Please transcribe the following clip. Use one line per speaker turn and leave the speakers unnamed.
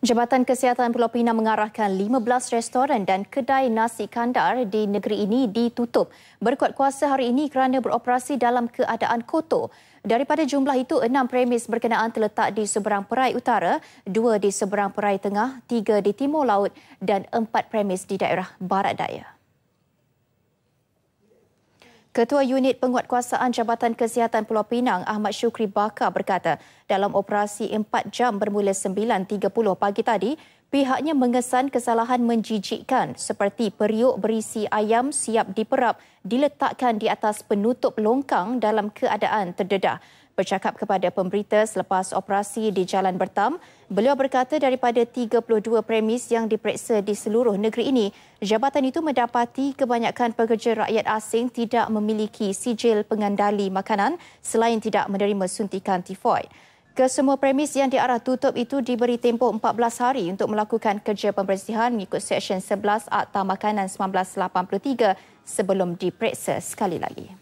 Jabatan Kesihatan Pulau Pinang mengarahkan 15 restoran dan kedai nasi kandar di negeri ini ditutup. Berkuat kuasa hari ini kerana beroperasi dalam keadaan kotor. Daripada jumlah itu, enam premis berkenaan terletak di seberang perai utara, dua di seberang perai tengah, tiga di timur laut dan empat premis di daerah barat daya. Ketua Unit Penguatkuasaan Jabatan Kesihatan Pulau Pinang Ahmad Shukri Bakar berkata, dalam operasi 4 jam bermula 9.30 pagi tadi, Pihaknya mengesan kesalahan menjijikkan seperti periuk berisi ayam siap diperap diletakkan di atas penutup longkang dalam keadaan terdedah. Bercakap kepada pemberita selepas operasi di Jalan Bertam, beliau berkata daripada 32 premis yang diperiksa di seluruh negeri ini, jabatan itu mendapati kebanyakan pekerja rakyat asing tidak memiliki sijil pengendali makanan selain tidak menerima suntikan tifoid. Kesemua premis yang diarah tutup itu diberi tempoh 14 hari untuk melakukan kerja pembersihan mengikut Seksyen 11 Akta Makanan 1983 sebelum diperiksa sekali lagi.